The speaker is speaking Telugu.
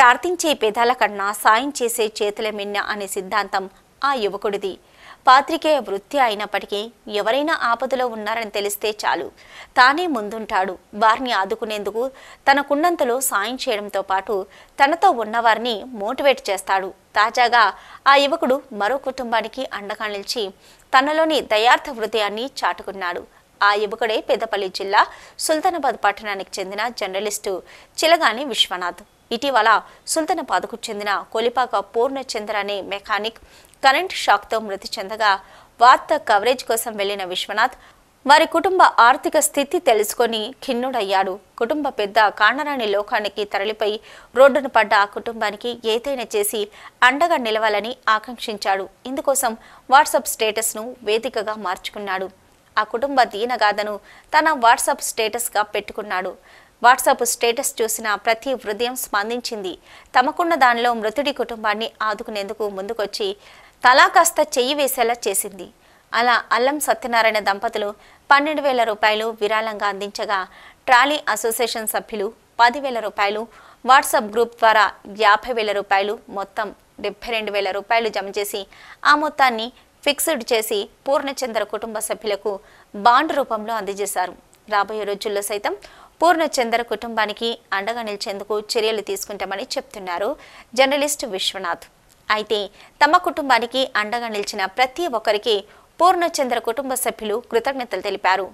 ప్రార్థించే పేదాల కన్నా సాయం చేసే చేతుల మిన్న అనే సిద్ధాంతం ఆ యువకుడిది పాత్రికేయ వృత్తి అయినప్పటికీ ఎవరైనా ఆపదలో ఉన్నారని తెలిస్తే చాలు తానే ముందుంటాడు వారిని ఆదుకునేందుకు తనకున్నంతలో సాయం చేయడంతో పాటు తనతో ఉన్నవారిని మోటివేట్ చేస్తాడు తాజాగా ఆ యువకుడు మరో కుటుంబానికి అండగా నిలిచి తనలోని దయార్థ హృదయాన్ని చాటుకున్నాడు ఆ యువకుడే పెద్దపల్లి జిల్లా సుల్తానాబాద్ పట్టణానికి చెందిన జర్నలిస్టు చిలగాని విశ్వనాథ్ ఇటీవల సుల్తనాబాద్కు చెందిన కొలిపాక పూర్ణచంద్ర అనే మెకానిక్ కరెంట్ షాక్తో మృతి చెందగా వార్త కవరేజ్ కోసం వెళ్లిన విశ్వనాథ్ వారి కుటుంబ ఆర్థిక స్థితి తెలుసుకొని ఖిన్నుడయ్యాడు కుటుంబ పెద్ద కాండరాని లోకానికి తరలిపై రోడ్డున పడ్డ ఆ కుటుంబానికి ఏదైనా చేసి అండగా నిలవాలని ఆకాంక్షించాడు ఇందుకోసం వాట్సాప్ స్టేటస్ను వేదికగా మార్చుకున్నాడు ఆ కుటుంబ దీనగాథను తన వాట్సాప్ స్టేటస్గా పెట్టుకున్నాడు వాట్సాప్ స్టేటస్ చూసిన ప్రతి హృదయం స్పందించింది తమకున్న దానిలో మృతుడి కుటుంబాన్ని ఆదుకునేందుకు ముందుకొచ్చి తలా కాస్త చెయ్యి వేసేలా చేసింది అలా అల్లం సత్యనారాయణ దంపతులు పన్నెండు వేల రూపాయలు విరాళంగా అందించగా ట్రాలీ అసోసియేషన్ సభ్యులు పదివేల రూపాయలు వాట్సాప్ గ్రూప్ ద్వారా యాభై వేల రూపాయలు మొత్తం డెబ్బై రెండు వేల రూపాయలు జమ చేసి ఆ మొత్తాన్ని ఫిక్స్డ్ చేసి పూర్ణచంద్ర కుటుంబ సభ్యులకు బాండ్ రూపంలో అందజేశారు రాబోయే రోజుల్లో సైతం పూర్ణచంద్ర కుటుంబానికి అండగా నిలిచేందుకు చర్యలు తీసుకుంటామని చెప్తున్నారు జర్నలిస్ట్ విశ్వనాథ్ అయితే తమ కుటుంబానికి అండగా నిలిచిన ప్రతి ఒక్కరికి పూర్ణచంద్ర కుటుంబ సభ్యులు కృతజ్ఞతలు తెలిపారు